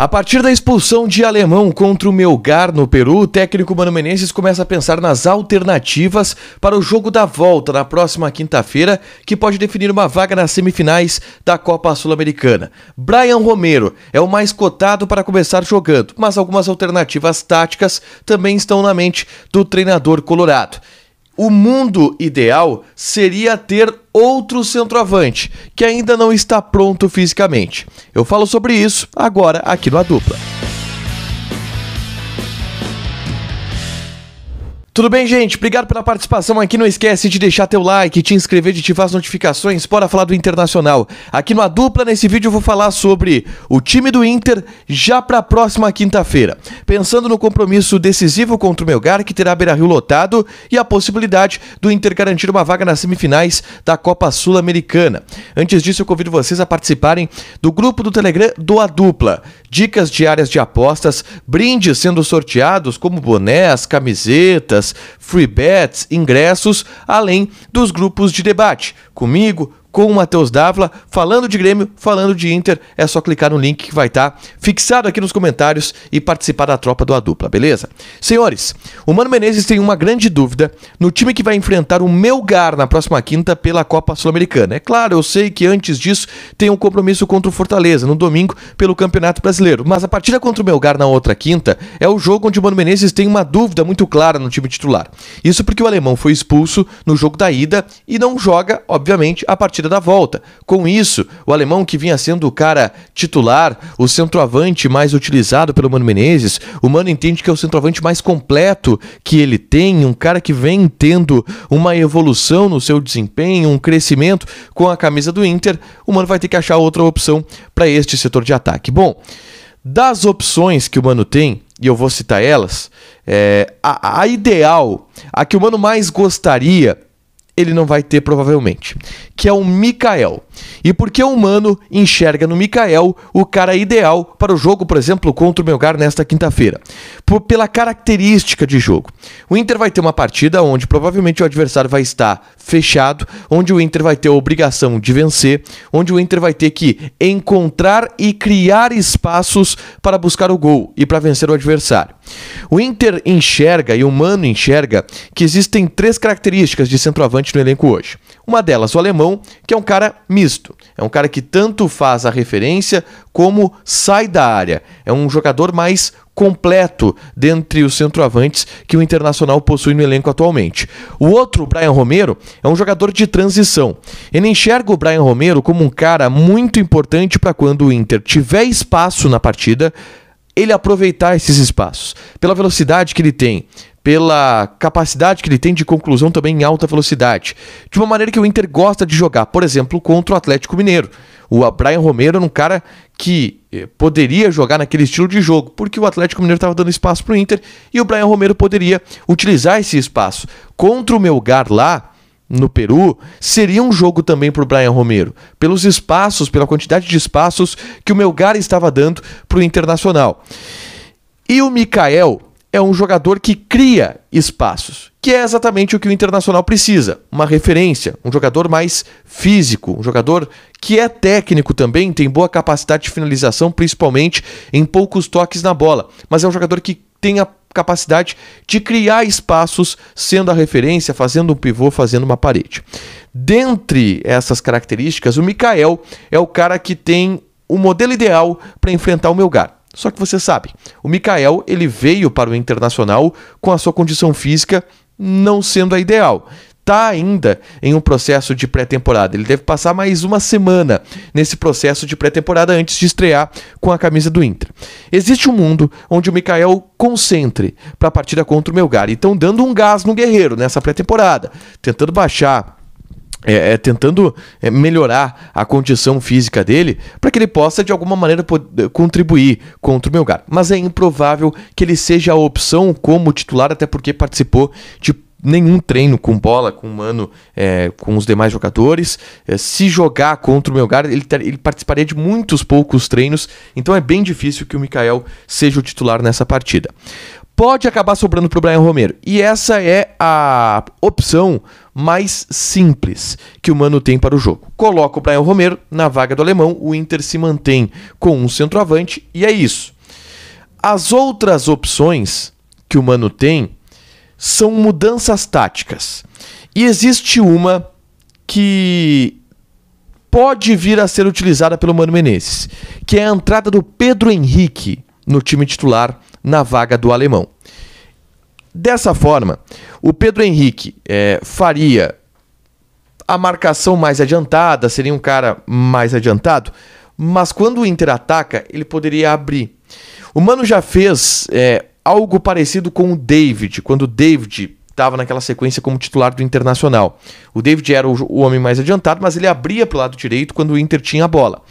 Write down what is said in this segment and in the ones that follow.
A partir da expulsão de Alemão contra o Melgar no Peru, o técnico Mano Menezes começa a pensar nas alternativas para o jogo da volta na próxima quinta-feira, que pode definir uma vaga nas semifinais da Copa Sul-Americana. Brian Romero é o mais cotado para começar jogando, mas algumas alternativas táticas também estão na mente do treinador colorado. O mundo ideal seria ter outro centroavante, que ainda não está pronto fisicamente. Eu falo sobre isso agora aqui no A Dupla. Tudo bem, gente? Obrigado pela participação aqui. Não esquece de deixar teu like, te inscrever, de ativar as notificações. Bora falar do Internacional. Aqui no A Dupla, nesse vídeo eu vou falar sobre o time do Inter já para a próxima quinta-feira. Pensando no compromisso decisivo contra o Melgar, que terá Beira-Rio lotado, e a possibilidade do Inter garantir uma vaga nas semifinais da Copa Sul-Americana. Antes disso, eu convido vocês a participarem do grupo do Telegram do A Dupla dicas diárias de apostas, brindes sendo sorteados como bonés, camisetas, free bets, ingressos, além dos grupos de debate comigo, com o Matheus Dávila, falando de Grêmio, falando de Inter. É só clicar no link que vai estar tá fixado aqui nos comentários e participar da tropa do A Dupla, beleza? Senhores, o Mano Menezes tem uma grande dúvida no time que vai enfrentar o Melgar na próxima quinta pela Copa Sul-Americana. É claro, eu sei que antes disso tem um compromisso contra o Fortaleza no domingo pelo Campeonato Brasileiro, mas a partida contra o Melgar na outra quinta é o jogo onde o Mano Menezes tem uma dúvida muito clara no time titular. Isso porque o alemão foi expulso no jogo da ida e não joga, obviamente, a partida partida da volta. Com isso, o alemão que vinha sendo o cara titular, o centroavante mais utilizado pelo Mano Menezes, o Mano entende que é o centroavante mais completo que ele tem, um cara que vem tendo uma evolução no seu desempenho, um crescimento com a camisa do Inter. O Mano vai ter que achar outra opção para este setor de ataque. Bom, das opções que o Mano tem, e eu vou citar elas, é, a, a ideal, a que o Mano mais gostaria ele não vai ter provavelmente, que é o Mikael. E porque o Mano enxerga no Mikael o cara ideal para o jogo, por exemplo, contra o Melgar nesta quinta-feira. Pela característica de jogo. O Inter vai ter uma partida onde provavelmente o adversário vai estar fechado, onde o Inter vai ter a obrigação de vencer, onde o Inter vai ter que encontrar e criar espaços para buscar o gol e para vencer o adversário. O Inter enxerga e o Mano enxerga que existem três características de centroavante no elenco hoje. Uma delas, o alemão, que é um cara misto é um cara que tanto faz a referência como sai da área. É um jogador mais completo dentre os centroavantes que o Internacional possui no elenco atualmente. O outro, Brian Romero, é um jogador de transição. Ele enxerga o Brian Romero como um cara muito importante para quando o Inter tiver espaço na partida, ele aproveitar esses espaços. Pela velocidade que ele tem, pela capacidade que ele tem de conclusão também em alta velocidade. De uma maneira que o Inter gosta de jogar, por exemplo, contra o Atlético Mineiro. O Brian Romero era um cara que eh, poderia jogar naquele estilo de jogo, porque o Atlético Mineiro estava dando espaço para o Inter e o Brian Romero poderia utilizar esse espaço. Contra o Melgar lá, no Peru seria um jogo também para o Brian Romero, pelos espaços, pela quantidade de espaços que o Melgar estava dando para o Internacional. E o Mikael é um jogador que cria espaços, que é exatamente o que o Internacional precisa, uma referência, um jogador mais físico, um jogador que é técnico também, tem boa capacidade de finalização, principalmente em poucos toques na bola, mas é um jogador que tem a capacidade de criar espaços, sendo a referência, fazendo um pivô, fazendo uma parede. Dentre essas características, o Mikael é o cara que tem o modelo ideal para enfrentar o Melgar só que você sabe, o Mikael ele veio para o Internacional com a sua condição física não sendo a ideal. Está ainda em um processo de pré-temporada. Ele deve passar mais uma semana nesse processo de pré-temporada antes de estrear com a camisa do Inter. Existe um mundo onde o Mikael concentre para a partida contra o Melgar e estão dando um gás no Guerreiro nessa pré-temporada, tentando baixar é, é, tentando é, melhorar a condição física dele para que ele possa de alguma maneira contribuir contra o Melgar. Mas é improvável que ele seja a opção como titular, até porque participou de nenhum treino com bola, com mano, é, com os demais jogadores. É, se jogar contra o Melgar, ele, ter, ele participaria de muitos poucos treinos, então é bem difícil que o Mikael seja o titular nessa partida pode acabar sobrando para o Brian Romero. E essa é a opção mais simples que o Mano tem para o jogo. Coloca o Brian Romero na vaga do alemão, o Inter se mantém com um centroavante e é isso. As outras opções que o Mano tem são mudanças táticas. E existe uma que pode vir a ser utilizada pelo Mano Menezes, que é a entrada do Pedro Henrique no time titular na vaga do alemão. Dessa forma, o Pedro Henrique é, faria a marcação mais adiantada, seria um cara mais adiantado, mas quando o Inter ataca, ele poderia abrir. O Mano já fez é, algo parecido com o David, quando o David estava naquela sequência como titular do Internacional. O David era o, o homem mais adiantado, mas ele abria para o lado direito quando o Inter tinha a bola.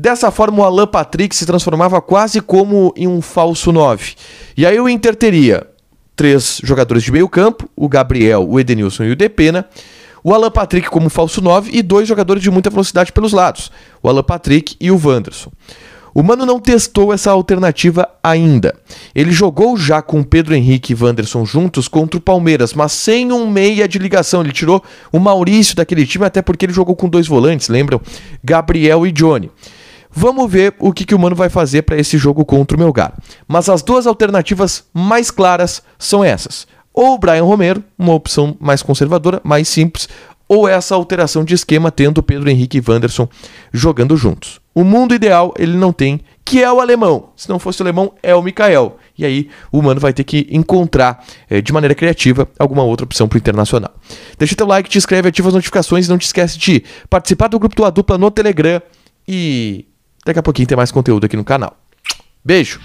Dessa forma, o Alan Patrick se transformava quase como em um falso 9. E aí o Inter teria três jogadores de meio campo, o Gabriel, o Edenilson e o Depena, o Alan Patrick como falso 9 e dois jogadores de muita velocidade pelos lados, o Alan Patrick e o Wanderson. O Mano não testou essa alternativa ainda. Ele jogou já com Pedro Henrique e Wanderson juntos contra o Palmeiras, mas sem um meia de ligação. Ele tirou o Maurício daquele time, até porque ele jogou com dois volantes, lembram? Gabriel e Johnny. Vamos ver o que, que o Mano vai fazer para esse jogo contra o Melgar. Mas as duas alternativas mais claras são essas. Ou o Brian Romero, uma opção mais conservadora, mais simples, ou essa alteração de esquema tendo Pedro Henrique e Wanderson jogando juntos. O mundo ideal ele não tem, que é o alemão. Se não fosse o alemão, é o Mikael. E aí o Mano vai ter que encontrar eh, de maneira criativa alguma outra opção para o Internacional. Deixa teu like, te inscreve, ativa as notificações e não te esquece de participar do grupo do Dupla no Telegram e Daqui a pouquinho tem mais conteúdo aqui no canal. Beijo!